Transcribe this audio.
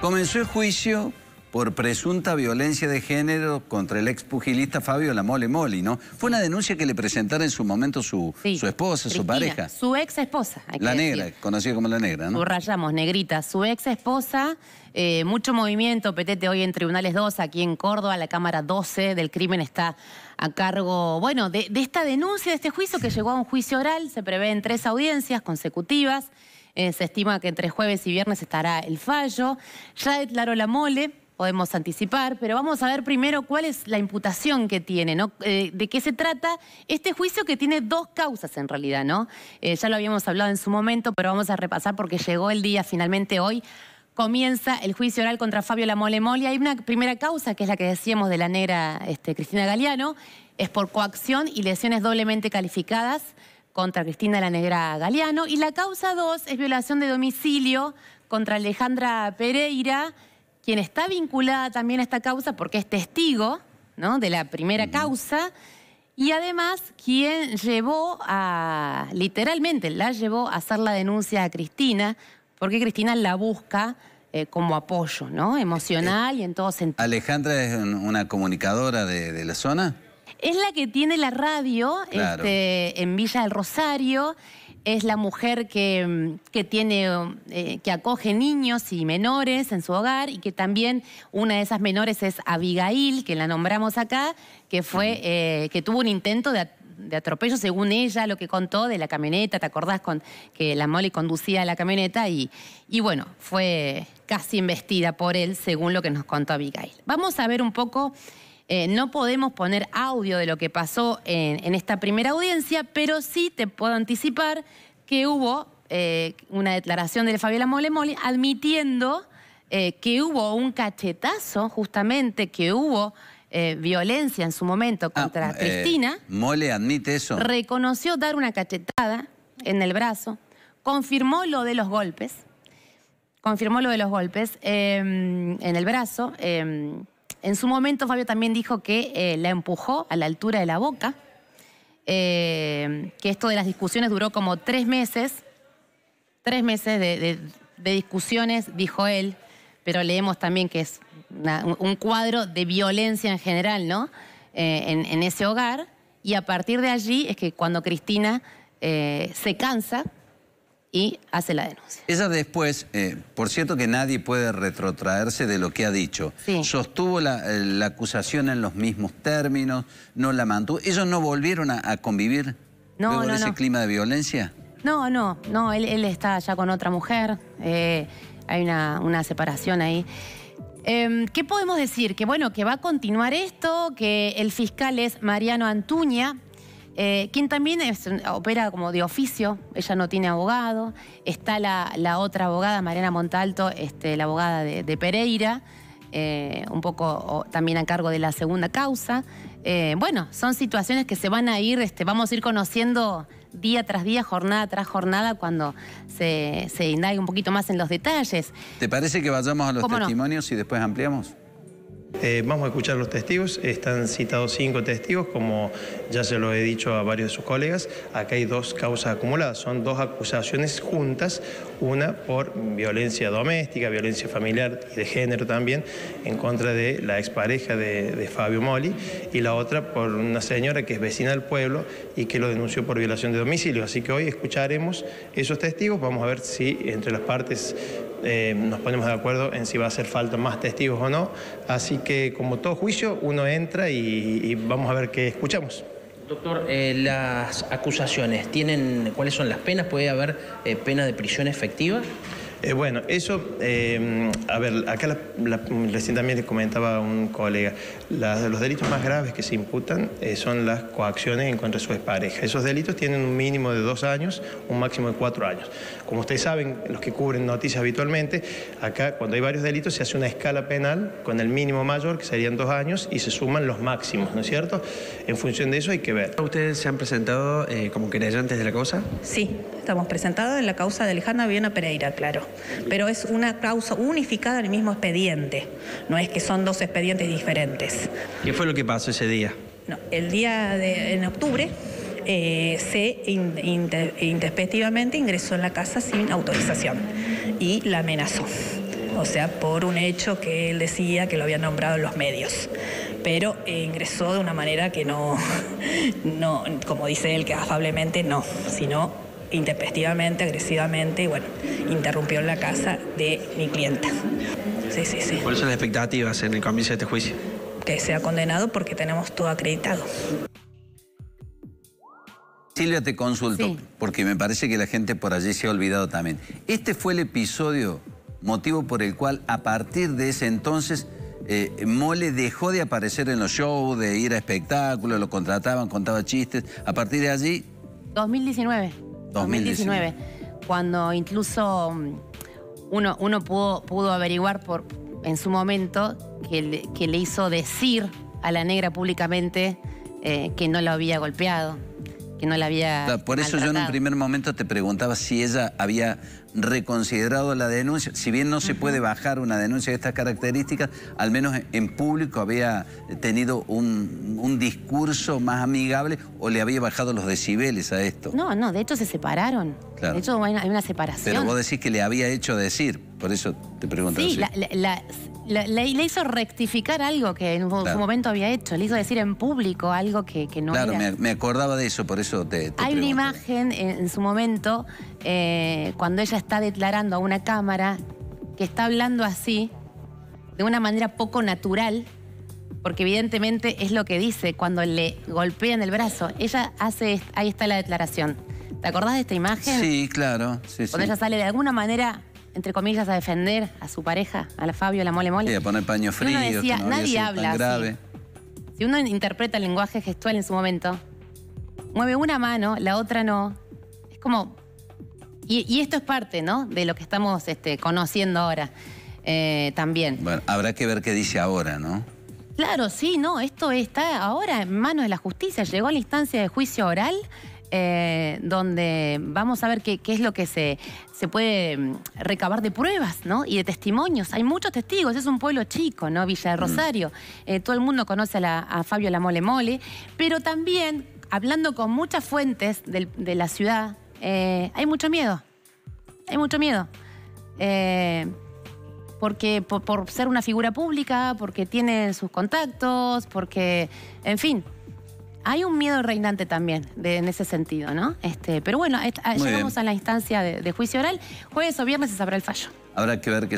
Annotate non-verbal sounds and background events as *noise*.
comenzó el juicio por presunta violencia de género contra el ex pugilista Fabio La Mole Moli, ¿no? Fue una denuncia que le presentara en su momento su, su esposa, su pareja. Su ex esposa. La negra, conocida como la negra, ¿no? Subrayamos, negrita, su ex esposa, eh, mucho movimiento, Petete hoy en Tribunales 2, aquí en Córdoba, la Cámara 12 del Crimen está a cargo, bueno, de, de esta denuncia, de este juicio que llegó a un juicio oral, se prevé en tres audiencias consecutivas. Eh, se estima que entre jueves y viernes estará el fallo. Ya declaró la mole, podemos anticipar, pero vamos a ver primero cuál es la imputación que tiene, ¿no? Eh, de qué se trata este juicio que tiene dos causas en realidad, ¿no? Eh, ya lo habíamos hablado en su momento, pero vamos a repasar porque llegó el día finalmente hoy. Comienza el juicio oral contra Fabio Mole. Mole Hay una primera causa, que es la que decíamos de la negra este, Cristina Galeano, es por coacción y lesiones doblemente calificadas contra Cristina La Negra Galeano. Y la causa 2 es violación de domicilio contra Alejandra Pereira, quien está vinculada también a esta causa porque es testigo ¿no? de la primera causa. Y además, quien llevó a, literalmente, la llevó a hacer la denuncia a Cristina, porque Cristina la busca eh, como apoyo, ¿no? Emocional y en todo sentido. ¿Alejandra es una comunicadora de la zona? Es la que tiene la radio este, en Villa del Rosario. Es la mujer que, eh, que acoge niños y menores en su hogar y que también una de esas menores es Abigail, que la nombramos acá, que fue, eh, que tuvo un intento de, atropello, según ella, lo que contó de la camioneta, ¿te acordás que la Molly conducía la camioneta? Y, y bueno, fue casi investida por él, según lo que nos contó Abigail. Vamos a ver un poco eh, no podemos poner audio de lo que pasó en, esta primera audiencia, pero sí te puedo anticipar que hubo eh, una declaración de Fabiola Mole, admitiendo eh, que hubo un cachetazo, justamente, que hubo violencia en su momento ah, contra Cristina. Mole admite eso. Reconoció dar una cachetada en el brazo, confirmó lo de los golpes, confirmó lo de los golpes em, en el brazo. Em, en su momento Fabio también dijo que eh, la empujó a la altura de la boca, eh, que esto de las discusiones duró como tres meses, tres meses de, discusiones, dijo él, pero leemos también que es un cuadro de violencia en general, ¿no? Eh, en, en, ese hogar. Y a partir de allí es que cuando Cristina se cansa y hace la denuncia. Ella después, eh, por cierto que nadie puede retrotraerse de lo que ha dicho, sostuvo eh, la, acusación en los mismos términos, no la mantuvo. ¿Ellos no volvieron a, convivir no, ese clima de violencia? No, no, no, él, está ya con otra mujer, eh, hay una, separación ahí. Em, ¿Qué podemos decir? Que bueno, que va a continuar esto, que el fiscal es Mariano Antuña, eh, quien también opera como de oficio, ella no tiene abogado. Está la, otra abogada, Mariana Montalto, este, la abogada de, Pereira, eh, un poco también a cargo de la segunda causa. Eh, bueno, son situaciones que se van a ir, este, vamos a ir conociendo día tras día, jornada tras jornada, cuando se, indague un poquito más en los detalles. ¿Te parece que vayamos a los testimonios y después ampliamos? Eh, vamos a escuchar los testigos. Están citados cinco testigos, como ya se lo he dicho a varios de sus colegas. Acá hay dos causas acumuladas. Son dos acusaciones juntas, una por violencia doméstica, violencia familiar y de género también, en contra de la expareja de, de Fabio Moli, y la otra por una señora que es vecina del pueblo y que lo denunció por violación de domicilio. Así que hoy escucharemos esos testigos. Vamos a ver si entre las partes eh, nos ponemos de acuerdo en si va a hacer falta más testigos o no. Así que como todo juicio, uno entra y, vamos a ver qué escuchamos. Doctor, eh, las acusaciones, ¿tienen cuáles son las penas? ¿Puede haber eh, pena de prisión efectiva? Eh, bueno, eso, em, a ver, acá recientemente comentaba un colega, los delitos más graves que se imputan eh, son las coacciones en contra de su expareja. Esos delitos tienen un mínimo de dos años, un máximo de cuatro años. Como ustedes saben, los que cubren noticias habitualmente, acá cuando hay varios delitos se hace una escala penal con el mínimo mayor, que serían dos años, y se suman los máximos, ¿no es cierto? En función de eso hay que ver. ¿Ustedes se han presentado eh, como querellantes de la causa? Sí, estamos presentados en la causa de Alejandra Viana Pereira, claro pero es una causa unificada en el mismo expediente, no es que son dos expedientes diferentes. ¿Qué fue lo que pasó ese día? el día de en octubre eh, se in, introspectivamente ingresó en la casa sin autorización y la amenazó. O sea, por un hecho que él decía que lo habían nombrado en los medios. Pero eh, ingresó de una manera que no, *laughs* no, como dice él, que afablemente no, sino intempestivamente, agresivamente, y bueno, interrumpió la casa de mi clienta. Sí, sí, sí. ¿Cuáles son las expectativas en el comienzo de este juicio? Que sea condenado porque tenemos todo acreditado. Silvia, te consulto, porque me parece que la gente por allí se ha olvidado también. Este fue el episodio, motivo por el cual a partir de ese entonces eh, Mole dejó de aparecer en los shows, de ir a espectáculos, lo contrataban, contaba chistes. A partir de allí... 2019. 2019. Cuando incluso mm, uno, uno pudo, pudo averiguar por, en su momento que le, hizo decir a la negra públicamente eh, que no la había golpeado, que no la había. Por eso yo en un primer momento te preguntaba si ella había reconsiderado la denuncia. Si bien no se puede bajar una denuncia de estas características, al menos en público había tenido un, discurso más amigable o le había bajado los decibeles a esto. No, no, de hecho se separaron. De hecho hay una, separación. Pero vos decís que le había hecho decir, por eso te pregunto. Sí, la, le hizo rectificar algo que en su momento había hecho, le hizo decir en público algo que, no era. Claro, me, acordaba de eso, por eso te, Hay una imagen en, su momento, eh, cuando ella está declarando a una cámara, que está hablando así, de una manera poco natural, porque evidentemente es lo que dice cuando le golpean el brazo. Ella hace, ahí está la declaración. ¿Te acordás de esta imagen? Sí, claro. cuando ella sale de alguna manera, entre comillas, a defender a su pareja, a la Fabio, a la mole mole. y a poner paño frío. nadie habla Si uno interpreta el lenguaje gestual en su momento, mueve una mano, la otra no. Es como y, esto es parte, ¿no? De lo que estamos este, conociendo ahora eh, también. habrá que ver qué dice ahora, ¿no? Claro, sí, no, esto está ahora en manos de la justicia. Llegó a la instancia de juicio oral. Eh, donde vamos a ver qué, es lo que se, se, puede mm, recabar de pruebas ¿no? y de testimonios. Hay muchos testigos, es un pueblo chico, ¿no? Villa de mm. Rosario. Eh, todo el mundo conoce a, Fabio La Mole Mole, pero también hablando con muchas fuentes de la ciudad, eh, hay mucho miedo, hay mucho miedo. Eh, porque por, ser una figura pública, porque tiene sus contactos, porque, en fin, hay un miedo reinante también en ese sentido, ¿no? Este, pero bueno, llegamos a la instancia de, juicio oral. Jueves o viernes se sabrá el fallo. Habrá que ver